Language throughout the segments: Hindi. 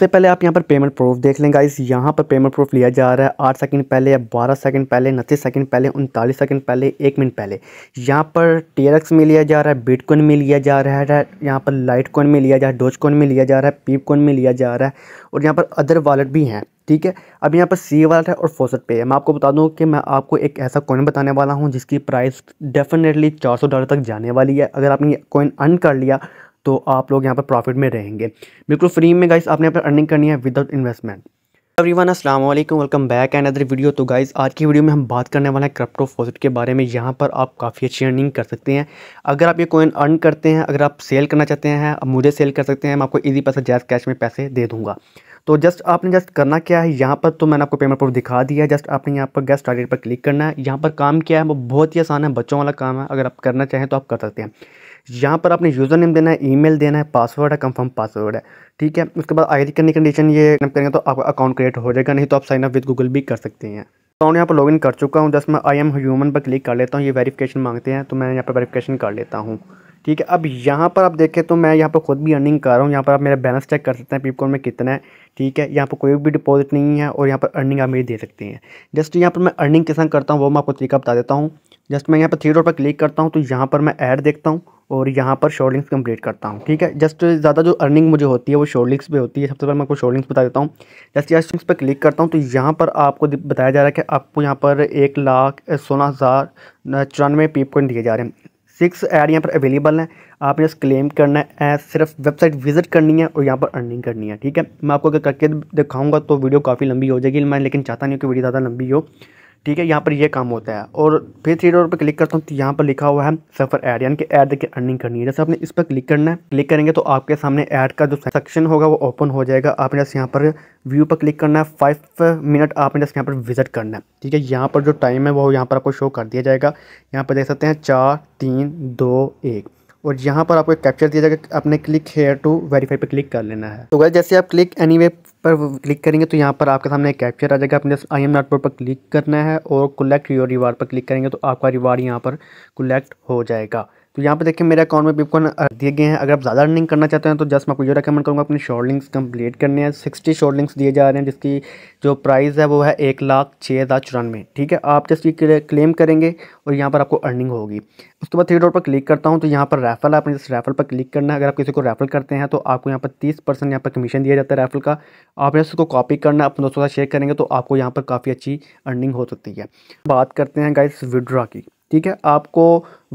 सबसे पहले आप यहाँ पर पेमेंट प्रूफ देख लेंगे इस यहाँ पर पेमेंट प्रूफ लिया जा रहा है आठ सेकंड पहले या बारह सेकंड पहले उनतीस सेकंड पहले उनतालीस सेकंड पहले एक मिनट पहले यहाँ पर टेरक्स में लिया जा रहा है बिटकॉइन में लिया जा रहा है यहाँ पर लाइट कॉइन में लिया जा रहा है डोज में लिया जा रहा है पीप में लिया जा रहा है और यहाँ पर अदर वॉलेट भी हैं ठीक है अब यहाँ पर सी वालेट है और फोसट पे है मैं आपको बता दूँ कि मैं आपको एक ऐसा कॉइन बताने वाला हूँ जिसकी प्राइस डेफिनेटली चार सौ डॉलर तक जाने वाली है अगर आपने कॉइन अर्न कर लिया तो आप लोग यहाँ पर प्रॉफिट में रहेंगे बिल्कुल फ्री में गाइस आपने यहाँ पर अर्निंग करनी है विदाउट इन्वेस्टमेंट एवरीवन अस्सलाम वालेकुम welcome back and other video तो गाइस आज की वीडियो में हम बात करने वाले हैं क्रिप्टो फोजिट के बारे में यहाँ पर आप काफ़ी अच्छी अर्निंग कर सकते हैं अगर आप ये कोइन अर्न करते हैं अगर आप सेल करना चाहते हैं आप मुझे सेल कर सकते हैं मैं आपको ईजी पैसा जैस कैश में पैसे दे दूँगा तो जस्ट आपने जस्ट करना क्या है यहाँ पर तो मैंने आपको पेमेंट प्रूफ दिखा दिया है जस्ट आपने यहाँ पर गैस टारगेट पर क्लिक करना है यहाँ पर काम क्या है वो बहुत ही आसान है बच्चों वाला काम है अगर आप करना चाहें तो आप कर सकते हैं यहाँ पर आपने यूज़र नेम देना है ईमेल देना है पासवर्ड है कंफर्म पासवर्ड है ठीक है उसके बाद आई करने कंडीशन ये करेंगे तो आपका अकाउंट क्रिएट हो जाएगा नहीं तो आप साइन अप विद गूगल भी कर सकते हैं अकाउंट तो यहाँ पर लॉगिन कर चुका हूँ जस्ट मैं आई एम ह्यूमन पर क्लिक कर लेता हूँ ये वेरिफिकेशन मांगते हैं तो मैं यहाँ पर वेरिफिकेशन कर लेता हूँ ठीक है अब यहाँ पर आप देखें तो मैं यहाँ पर खुद भी अर्निंग कर रहा हूँ यहाँ पर आप मेरा बैलेंस चेक कर सकते हैं पीपकॉन में कितना है ठीक है यहाँ पर कोई भी डिपॉजिट नहीं है और यहाँ पर अर्निंग आप मेरी दे सकते हैं जस्ट यहाँ पर मैं अर्निंग किसान करता हूँ वो मैं आपको तरीका बता देता हूँ जस्ट मैं यहाँ पर थ्री डॉट पर क्लिक करता हूँ तो यहाँ पर मैं ऐड देखता हूँ और यहाँ पर शॉर्ट लिंक्स कंप्लीट करता हूँ ठीक है जस्ट ज़्यादा जो अर्निंग मुझे होती है वो शॉर्ट लिंक्स पे होती है सबसे पहले मैं आपको शॉर्ट लिंक्स बता देता हूँ जस्ट यहाँ लिंक्स पर क्लिक करता हूँ तो यहाँ पर आपको बताया जा रहा है कि आपको यहाँ पर एक लाख सोलह हज़ार चौरानवे पीप दिए जा रहे हैं सिक्स एड यहाँ पर अवेलेबल हैं आप जस्ट क्लेम करना है सिर्फ वेबसाइट विजिट करनी है और यहाँ पर अर्निंग करनी है ठीक है मैं आपको अगर करके दिखाऊंगा तो वीडियो काफ़ी लंबी हो जाएगी मैं लेकिन चाहता नहीं कि वीडियो ज़्यादा लंबी हो ठीक है यहाँ पर ये काम होता है और फिर थ्री डॉट पर क्लिक करता हूँ तो यहाँ पर लिखा हुआ है सफर ऐड यानी कि एड देखिए अर्निंग करनी है जैसे आपने इस पर क्लिक करना है क्लिक करेंगे तो आपके सामने ऐड का जो सेक्शन होगा वो ओपन हो जाएगा आपने जैसे यहाँ पर व्यू पर क्लिक करना है फाइव मिनट आपने जैसे यहाँ पर विजिट करना है ठीक है यहाँ पर जो टाइम है वो यहाँ पर आपको शो कर दिया जाएगा यहाँ पर देख सकते हैं चार तीन दो एक और यहाँ पर आपको एक कैप्चर दिया जाएगा अपने क्लिक हेयर टू वेरीफाई पर क्लिक कर लेना है तो अगर जैसे आप क्लिक एनी anyway पर क्लिक करेंगे तो यहाँ पर आपके सामने एक कैप्चर आ जाएगा अपने आई एम नॉट पर क्लिक करना है और कलेक्ट योर रिवार्ड पर क्लिक करेंगे तो आपका रिवार्ड यहाँ पर कलेक्ट हो जाएगा तो यहाँ पे देखिए मेरे अकाउंट में पिपकॉइन दिए गए हैं अगर आप ज़्यादा अर्निंग करना चाहते हैं तो जस्ट मैं आपको ये रिकमेंड करूँगा अपनी शॉर्ट लिंक्स कंप्लीट करने हैं सिक्सटी शॉर्ट लिंक्स दिए जा रहे हैं जिसकी जो प्राइस है वो है एक लाख छः हज़ार चौरानवे ठीक है आप जस्ट ये क्लेम करेंगे और यहाँ पर आपको अर्निंग होगी उसके बाद थ्री डॉट पर क्लिक करता हूँ तो यहाँ पर रेफल आपने जिस रैफल पर क्लिक करना है अगर आप किसी को रैफ़ल करते हैं तो आपको यहाँ पर तीस परसेंट यहाँ पर कमीशन दिया जाता है रैफल का आप जैसे उसको कॉपी करना अपने दोस्तों का शेयर करेंगे तो आपको यहाँ पर काफ़ी अच्छी अर्निंग हो सकती है बात करते हैं गाइस विड्रा की ठीक है आपको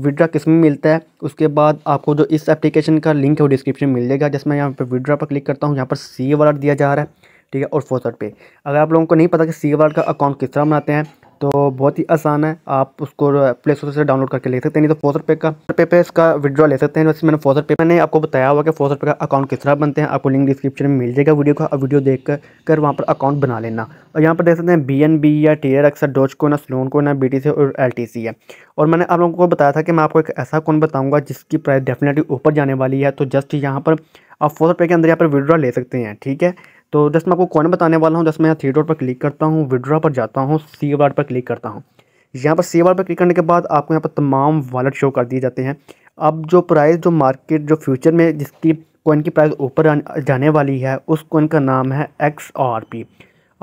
विड्रा किस में मिलता है उसके बाद आपको जो इस एप्लीकेशन का लिंक है वो डिस्क्रिप्शन में मिल जाएगा जिसमें यहाँ पर विड्रा पर क्लिक करता हूँ यहाँ पर सी वाला दिया जा रहा है ठीक है और फोसट पे अगर आप लोगों को नहीं पता कि सी वाला का अकाउंट किस तरह बनाते हैं तो बहुत ही आसान है आप उसको प्ले स्टोर से डाउनलोड करके ले सकते हैं नहीं तो फोसर पे का पे पे इसका विड्रॉ ले सकते हैं वैसे मैंने फोसर पे मैंने आपको बताया हुआ कि फोसर पे का अकाउंट किस तरह बनते हैं आपको लिंक डिस्क्रिप्शन में मिल जाएगा वीडियो का वीडियो देख कर, कर वहाँ पर अकाउंट बना लेना और यहाँ पर देख सकते हैं बी एन बी या टी आर अक्सर डोज को ना स्लोन को ना बी टी सी और एल टी सी है और मैंने आप लोगों को बताया था कि मैं आपको एक ऐसा कौन बताऊँगा जिसकी प्राइस डेफिनेटली ऊपर जाने वाली है तो जस्ट यहाँ पर आप फोसर पे के अंदर यहाँ पर विड्रॉ ले सकते हैं ठीक है तो जस्ट मैं आपको कॉइन बताने वाला हूँ जस्ट मैं यहाँ थ्री डॉट पर क्लिक करता हूँ विड्रा पर जाता हूँ सी वार्ड पर क्लिक करता हूँ यहाँ पर सी वार्ड पर क्लिक करने के बाद आपको यहाँ पर तमाम वॉलेट शो कर दिए जाते हैं अब जो प्राइस जो मार्केट जो फ्यूचर में जिसकी कोइन की प्राइस ऊपर जाने वाली है उस कोइन का नाम है एक्स आर पी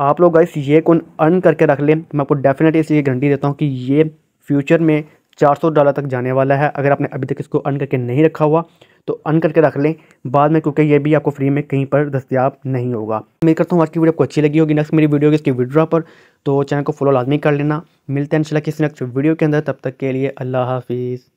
आप लोग गाइस ये कोइन अर्न करके रख लें मैं आपको डेफिनेटली इसकी गारंटी देता हूँ कि ये फ्यूचर में 400 डॉलर तक जाने वाला है अगर आपने अभी तक इसको अर्न करके नहीं रखा हुआ तो अन करके रख लें बाद में क्योंकि ये भी आपको फ्री में कहीं पर दस्तियाब नहीं होगा उम्मीद करता हूँ आज की वीडियो आपको अच्छी लगी होगी नेक्स्ट मेरी वीडियो इसकी विड्रा पर तो चैनल को फॉलो लाजमी कर लेना मिलते हैं इंशाल्लाह किसी नेक्स्ट वीडियो के अंदर तब तक के लिए अल्लाह हाफिज़